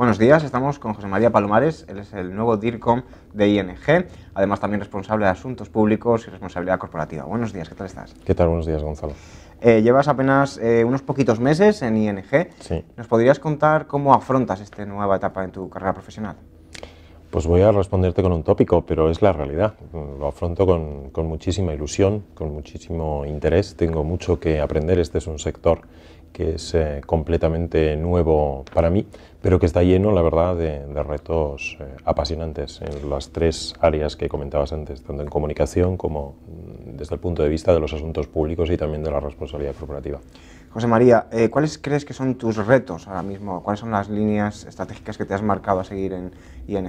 Buenos días, estamos con José María Palomares, él es el nuevo DIRCOM de ING, además también responsable de Asuntos Públicos y Responsabilidad Corporativa. Buenos días, ¿qué tal estás? ¿Qué tal? Buenos días, Gonzalo. Eh, llevas apenas eh, unos poquitos meses en ING. ¿Nos podrías contar cómo afrontas esta nueva etapa en tu carrera profesional? Pues voy a responderte con un tópico, pero es la realidad. Lo afronto con, con, muchísima ilusión, con muchísimo interés. Tengo mucho que aprender. Este es un sector que es eh, completamente nuevo para mí, pero que está lleno, la verdad, de, retos eh, apasionantes en las tres áreas que comentabas antes, tanto en comunicación como mm, desde el punto de vista de los asuntos públicos y también de la responsabilidad corporativa. José María, eh, ¿cuáles crees que son tus retos ahora mismo? ¿Cuáles son las líneas estratégicas que te has marcado a seguir en ING?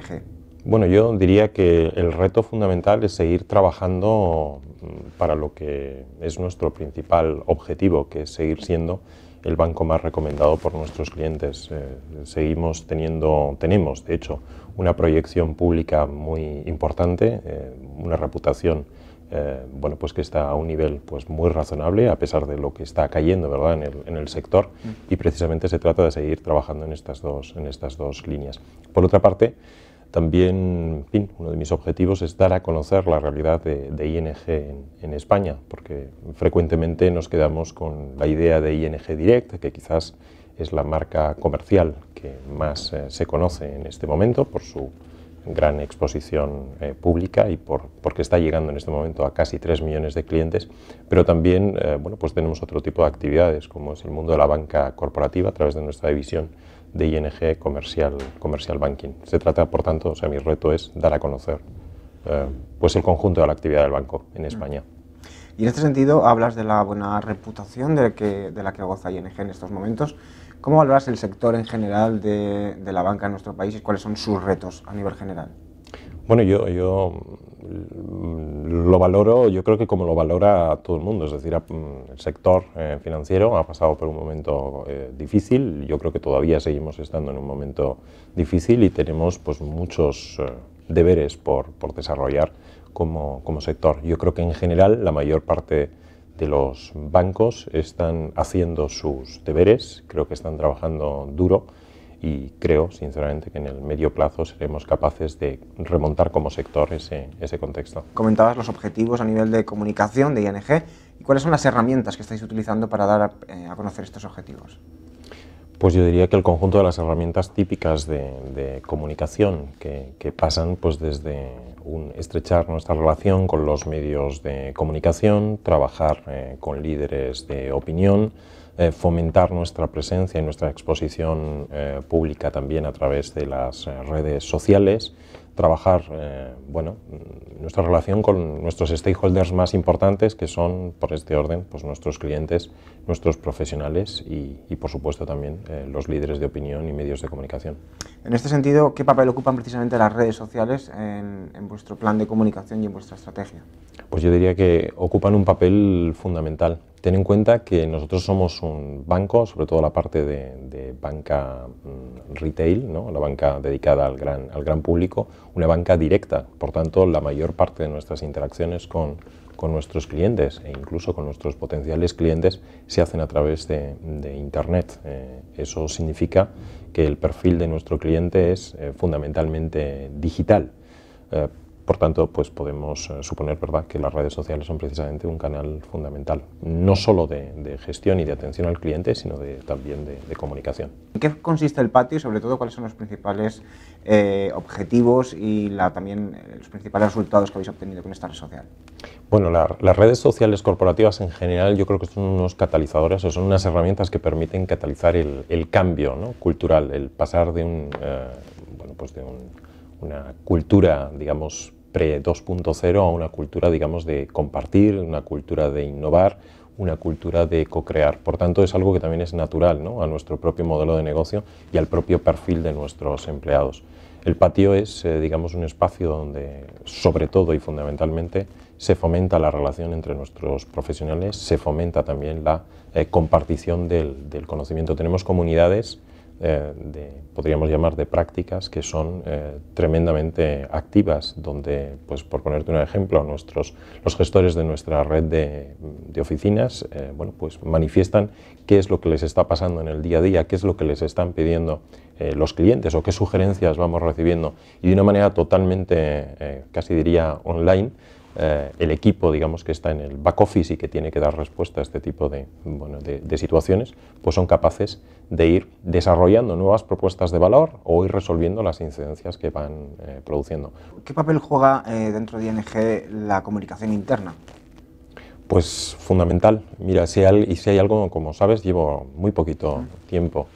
Bueno, yo diría que el reto fundamental es seguir trabajando mm, para lo que es nuestro principal objetivo, que es seguir siendo el banco más recomendado por nuestros clientes. Eh, seguimos teniendo, tenemos de hecho, una proyección pública muy importante, eh, una reputación eh, bueno, pues que está a un nivel pues, muy razonable, a pesar de lo que está cayendo ¿verdad? En, el, sector, mm. y precisamente se trata de seguir trabajando en estas dos, en estas dos líneas. Por otra parte, también, en fin, uno de mis objetivos es dar a conocer la realidad de, ING en, España, porque frecuentemente nos quedamos con la idea de ING Direct, que quizás es la marca comercial que más eh, se conoce en este momento por su gran exposición eh, pública y por, porque está llegando en este momento a casi 3 millones de clientes, pero también eh, bueno, pues tenemos otro tipo de actividades, como es el mundo de la banca corporativa a través de nuestra división de ING Comercial, Comercial Banking. Se trata, por tanto, o sea, mi reto es dar a conocer eh, pues el conjunto de la actividad del banco en España. Mm. Y en este sentido, hablas de la buena reputación de, que, de la que goza ING en estos momentos. ¿Cómo valoras el sector en general de, la banca en nuestro país y cuáles son sus retos a nivel general? Bueno, yo, yo lo valoro, yo creo que como lo valora todo el mundo, es decir, mm, el sector eh, financiero ha pasado por un momento eh, difícil, yo creo que todavía seguimos estando en un momento difícil y tenemos pues muchos eh, deberes por, por desarrollar como, como, sector. Yo creo que en general la mayor parte de los bancos están haciendo sus deberes, creo que están trabajando duro y creo sinceramente que en el medio plazo seremos capaces de remontar como sector ese, ese contexto. Comentabas los objetivos a nivel de comunicación de ING y cuáles son las herramientas que estáis utilizando para dar eh, a, conocer estos objetivos. Pues yo diría que el conjunto de las herramientas típicas de, comunicación que, pasan pues desde un estrechar nuestra relación con los medios de comunicación, trabajar eh, con líderes de opinión, eh, fomentar nuestra presencia y nuestra exposición eh, pública también a través de las eh, redes sociales, trabajar bueno, nuestra relación con nuestros stakeholders más importantes, que son, por este orden, pues nuestros clientes, nuestros profesionales y, por supuesto, también los líderes de opinión y medios de comunicación. En este sentido, ¿qué papel ocupan precisamente las redes sociales en vuestro plan de comunicación y en vuestra estrategia? Pues yo diría que ocupan un papel fundamental. Ten en cuenta que nosotros somos un banco, sobre todo la parte de, banca mm, retail, la banca dedicada al gran, público, una banca directa. Por tanto, la mayor parte de nuestras interacciones con, nuestros clientes e incluso con nuestros potenciales clientes se hacen a través de, Internet. Eh, eso significa que el perfil de nuestro cliente es eh, fundamentalmente digital. Eh, por tanto, pues podemos eh, suponer ¿verdad? que las redes sociales son precisamente un canal fundamental, no solo de, gestión y de atención al cliente, sino de, también de, comunicación. ¿En qué consiste el patio y sobre todo cuáles son los principales eh, objetivos y también eh, los principales resultados que habéis obtenido con esta red social? Bueno, las redes sociales corporativas en general yo creo que son unos catalizadores o son unas herramientas que permiten catalizar el, cambio cultural, el pasar de un, bueno, pues de un una cultura, digamos, pre-2.0 a una cultura, digamos, de compartir, una cultura de innovar, una cultura de co-crear. Por tanto, es algo que también es natural ¿no? a nuestro propio modelo de negocio y al propio perfil de nuestros empleados. El patio es, eh, digamos, un espacio donde, sobre todo y fundamentalmente, se fomenta la relación entre nuestros profesionales, se fomenta también la eh, compartición del, conocimiento. Tenemos comunidades eh, de, podríamos llamar, de prácticas que son eh, tremendamente activas, donde, pues, por ponerte un ejemplo, nuestros, los gestores de nuestra red de, oficinas eh, pues manifiestan qué es lo que les está pasando en el día a día, qué es lo que les están pidiendo los clientes o qué sugerencias vamos recibiendo y de una manera totalmente, casi diría, online, eh, el equipo, digamos, que está en el back office y que tiene que dar respuesta a este tipo de, situaciones, pues son capaces de ir desarrollando nuevas propuestas de valor o ir resolviendo las incidencias que van eh, produciendo. ¿Qué papel juega eh, dentro de ING la comunicación interna? Pues fundamental. Mira, si hay, y si hay algo, como sabes, llevo muy poquito tiempo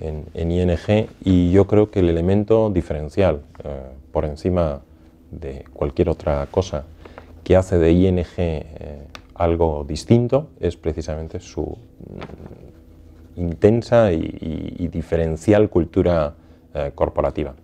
en, en, ING y yo creo que el elemento diferencial por encima de cualquier otra cosa que hace de ING eh, algo distinto es precisamente su mm, intensa y, diferencial cultura eh, corporativa.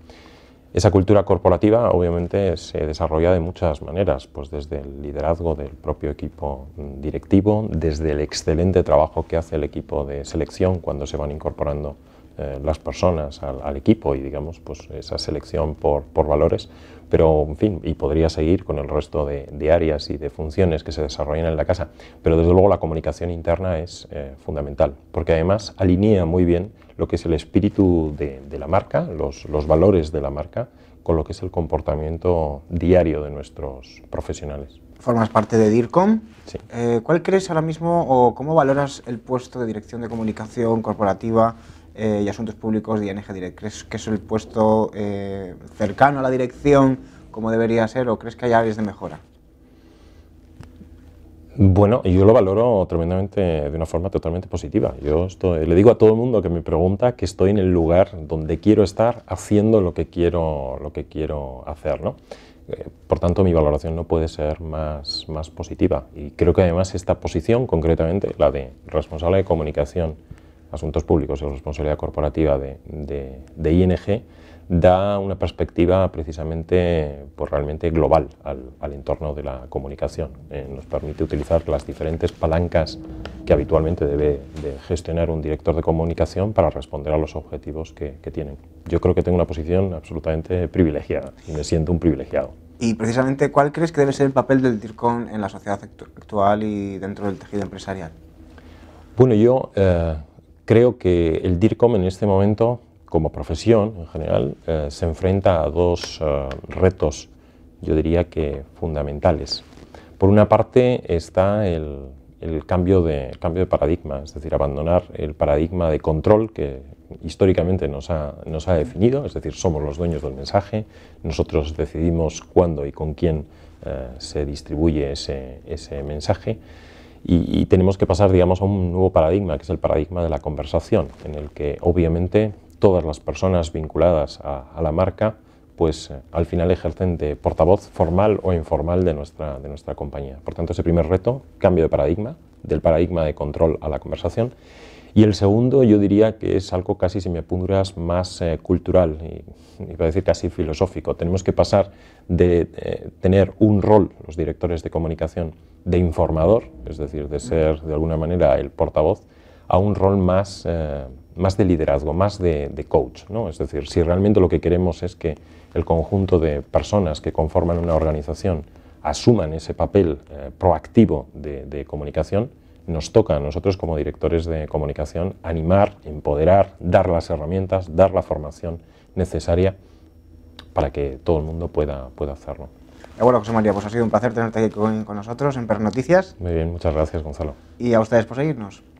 Esa cultura corporativa obviamente se desarrolla de muchas maneras, pues desde el liderazgo del propio equipo mm, directivo, desde el excelente trabajo que hace el equipo de selección cuando se van incorporando eh, las personas, al, equipo y digamos pues esa selección por, por, valores, pero en fin, y podría seguir con el resto de, de, áreas y de funciones que se desarrollan en la casa, pero desde luego la comunicación interna es eh, fundamental, porque además alinea muy bien lo que es el espíritu de, de la marca, los, los valores de la marca, con lo que es el comportamiento diario de nuestros profesionales. Formas parte de DIRCOM. Sí. Eh, ¿Cuál crees ahora mismo o cómo valoras el puesto de dirección de comunicación corporativa eh, y Asuntos Públicos de ING Direct? ¿Crees que es el puesto eh, cercano a la dirección como debería ser o crees que hay áreas de mejora? Bueno, yo lo valoro tremendamente, de una forma totalmente positiva. Yo le digo a todo el mundo que me pregunta que estoy en el lugar donde quiero estar haciendo lo que quiero, lo que quiero hacer, ¿no? Eh, por tanto, mi valoración no puede ser más, más positiva. Y creo que además esta posición, concretamente la de responsable de comunicación Asuntos Públicos y Responsabilidad Corporativa de, ING da una perspectiva precisamente, pues realmente global al, entorno de la comunicación. Eh, nos permite utilizar las diferentes palancas que habitualmente debe de gestionar un director de comunicación para responder a los objetivos que, que tienen. Yo creo que tengo una posición absolutamente privilegiada y me siento un privilegiado. Y precisamente, ¿cuál crees que debe ser el papel del TIRCON en la sociedad actual y dentro del tejido empresarial? Bueno, yo eh, Creo que el DIRCOM en este momento, como profesión en general, eh, se enfrenta a dos eh, retos, yo diría que fundamentales. Por una parte está el, cambio, de, paradigma, es decir, abandonar el paradigma de control que históricamente nos ha, definido, es decir, somos los dueños del mensaje, nosotros decidimos cuándo y con quién eh, se distribuye ese mensaje. Y, tenemos que pasar, digamos, a un nuevo paradigma, que es el paradigma de la conversación, en el que obviamente todas las personas vinculadas a, a la marca, pues eh, al final ejercen de portavoz formal o informal de nuestra, de nuestra compañía. Por tanto, ese primer reto, cambio de paradigma, del paradigma de control a la conversación. Y el segundo yo diría que es algo casi, si me apuras, más eh, cultural, y, iba decir casi filosófico. Tenemos que pasar de eh, tener un rol, los directores de comunicación, de informador, es decir, de ser de alguna manera el portavoz, a un rol más, eh, más de liderazgo, más de, de coach. ¿no? Es decir, si realmente lo que queremos es que el conjunto de personas que conforman una organización asuman ese papel eh, proactivo de, comunicación, nos toca a nosotros como directores de comunicación animar, empoderar, dar las herramientas, dar la formación necesaria para que todo el mundo pueda, pueda hacerlo. Eh, bueno, José María, pues ha sido un placer tenerte aquí con, con nosotros en Per Muy bien, muchas gracias, Gonzalo. Y a ustedes por seguirnos.